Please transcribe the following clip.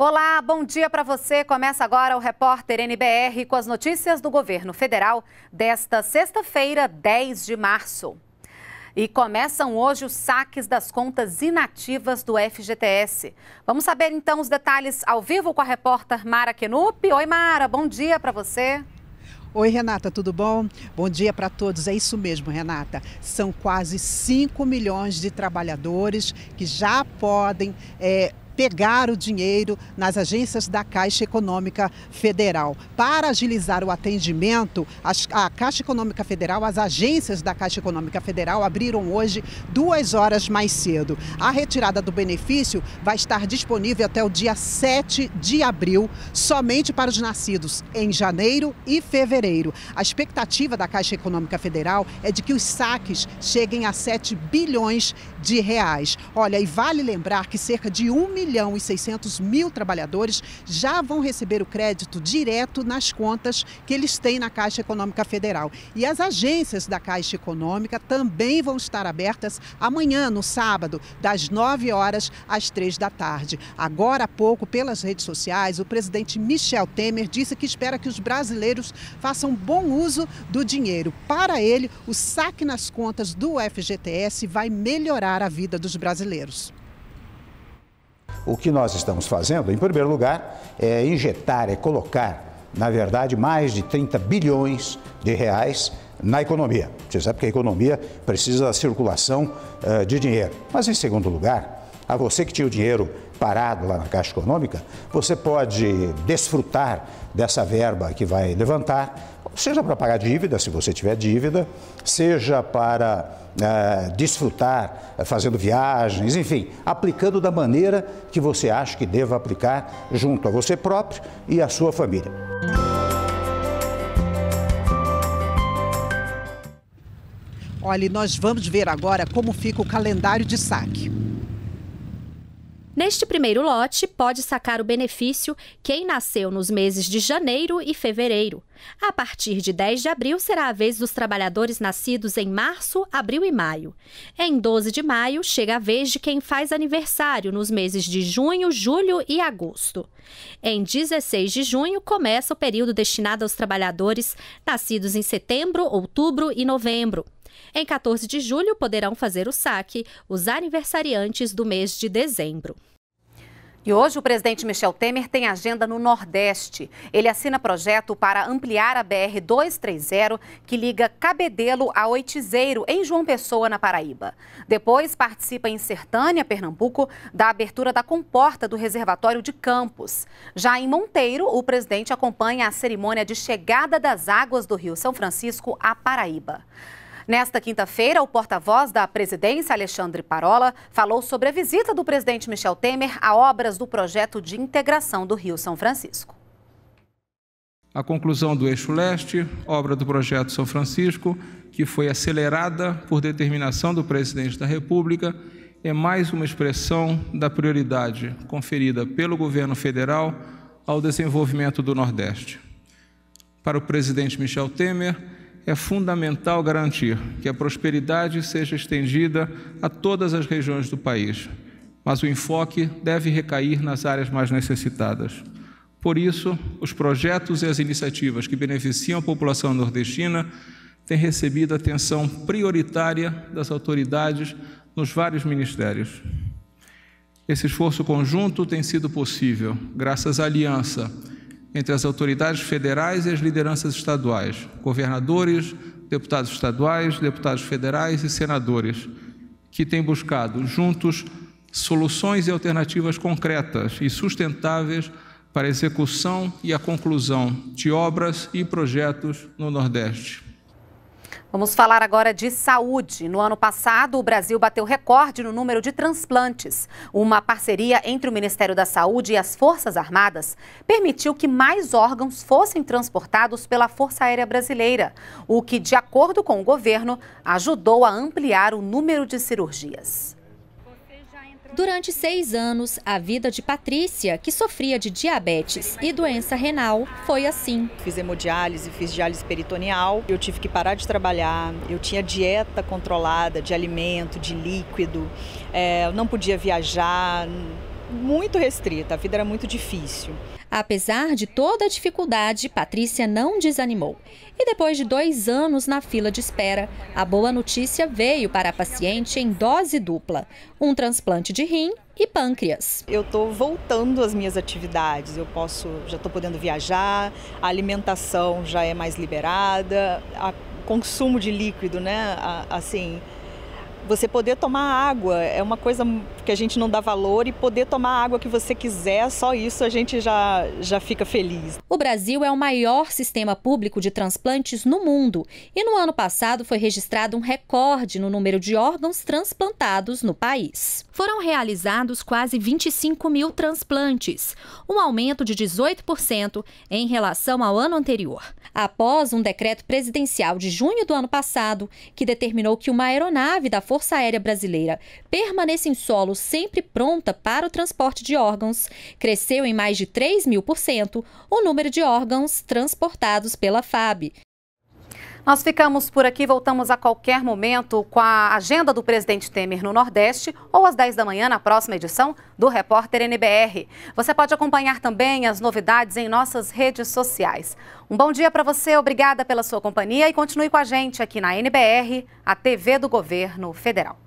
Olá, bom dia para você. Começa agora o repórter NBR com as notícias do governo federal desta sexta-feira, 10 de março. E começam hoje os saques das contas inativas do FGTS. Vamos saber então os detalhes ao vivo com a repórter Mara Kenup. Oi, Mara, bom dia para você. Oi, Renata, tudo bom? Bom dia para todos. É isso mesmo, Renata. São quase 5 milhões de trabalhadores que já podem. É pegar o dinheiro nas agências da Caixa Econômica Federal. Para agilizar o atendimento, a Caixa Econômica Federal, as agências da Caixa Econômica Federal abriram hoje duas horas mais cedo. A retirada do benefício vai estar disponível até o dia 7 de abril, somente para os nascidos em janeiro e fevereiro. A expectativa da Caixa Econômica Federal é de que os saques cheguem a 7 bilhões de reais. Olha, e vale lembrar que cerca de um milhão milhão e 600 mil trabalhadores já vão receber o crédito direto nas contas que eles têm na Caixa Econômica Federal. E as agências da Caixa Econômica também vão estar abertas amanhã, no sábado, das 9 horas às 3 da tarde. Agora há pouco, pelas redes sociais, o presidente Michel Temer disse que espera que os brasileiros façam bom uso do dinheiro. Para ele, o saque nas contas do FGTS vai melhorar a vida dos brasileiros. O que nós estamos fazendo, em primeiro lugar, é injetar, é colocar, na verdade, mais de 30 bilhões de reais na economia. Você sabe que a economia precisa da circulação uh, de dinheiro. Mas, em segundo lugar, a você que tinha o dinheiro parado lá na Caixa Econômica, você pode desfrutar dessa verba que vai levantar, seja para pagar dívida, se você tiver dívida, seja para eh, desfrutar eh, fazendo viagens, enfim, aplicando da maneira que você acha que deva aplicar junto a você próprio e a sua família. Olha, nós vamos ver agora como fica o calendário de saque. Neste primeiro lote, pode sacar o benefício quem nasceu nos meses de janeiro e fevereiro. A partir de 10 de abril será a vez dos trabalhadores nascidos em março, abril e maio. Em 12 de maio, chega a vez de quem faz aniversário nos meses de junho, julho e agosto. Em 16 de junho, começa o período destinado aos trabalhadores nascidos em setembro, outubro e novembro. Em 14 de julho, poderão fazer o saque os aniversariantes do mês de dezembro. E hoje o presidente Michel Temer tem agenda no Nordeste. Ele assina projeto para ampliar a BR 230, que liga Cabedelo a Oitizeiro, em João Pessoa, na Paraíba. Depois participa em Sertânia, Pernambuco, da abertura da comporta do reservatório de Campos. Já em Monteiro, o presidente acompanha a cerimônia de chegada das águas do Rio São Francisco à Paraíba. Nesta quinta-feira, o porta-voz da presidência, Alexandre Parola, falou sobre a visita do presidente Michel Temer a obras do projeto de integração do Rio São Francisco. A conclusão do Eixo Leste, obra do projeto São Francisco, que foi acelerada por determinação do presidente da República, é mais uma expressão da prioridade conferida pelo governo federal ao desenvolvimento do Nordeste. Para o presidente Michel Temer, é fundamental garantir que a prosperidade seja estendida a todas as regiões do país, mas o enfoque deve recair nas áreas mais necessitadas. Por isso, os projetos e as iniciativas que beneficiam a população nordestina têm recebido atenção prioritária das autoridades nos vários ministérios. Esse esforço conjunto tem sido possível graças à aliança entre as autoridades federais e as lideranças estaduais, governadores, deputados estaduais, deputados federais e senadores, que têm buscado juntos soluções e alternativas concretas e sustentáveis para a execução e a conclusão de obras e projetos no Nordeste. Vamos falar agora de saúde. No ano passado, o Brasil bateu recorde no número de transplantes. Uma parceria entre o Ministério da Saúde e as Forças Armadas permitiu que mais órgãos fossem transportados pela Força Aérea Brasileira, o que, de acordo com o governo, ajudou a ampliar o número de cirurgias. Durante seis anos, a vida de Patrícia, que sofria de diabetes e doença renal, foi assim. Fiz hemodiálise, fiz diálise peritoneal, eu tive que parar de trabalhar, eu tinha dieta controlada de alimento, de líquido, é, não podia viajar, muito restrita, a vida era muito difícil. Apesar de toda a dificuldade, Patrícia não desanimou. E depois de dois anos na fila de espera, a boa notícia veio para a paciente em dose dupla: um transplante de rim e pâncreas. Eu estou voltando às minhas atividades, eu posso, já estou podendo viajar, a alimentação já é mais liberada, o consumo de líquido, né? A, assim, você poder tomar água é uma coisa que a gente não dá valor e poder tomar a água que você quiser, só isso a gente já, já fica feliz. O Brasil é o maior sistema público de transplantes no mundo e no ano passado foi registrado um recorde no número de órgãos transplantados no país. Foram realizados quase 25 mil transplantes, um aumento de 18% em relação ao ano anterior. Após um decreto presidencial de junho do ano passado, que determinou que uma aeronave da Força Aérea Brasileira permaneça em solo sempre pronta para o transporte de órgãos, cresceu em mais de 3 mil por cento o número de órgãos transportados pela FAB. Nós ficamos por aqui, voltamos a qualquer momento com a agenda do presidente Temer no Nordeste ou às 10 da manhã na próxima edição do Repórter NBR. Você pode acompanhar também as novidades em nossas redes sociais. Um bom dia para você, obrigada pela sua companhia e continue com a gente aqui na NBR, a TV do Governo Federal.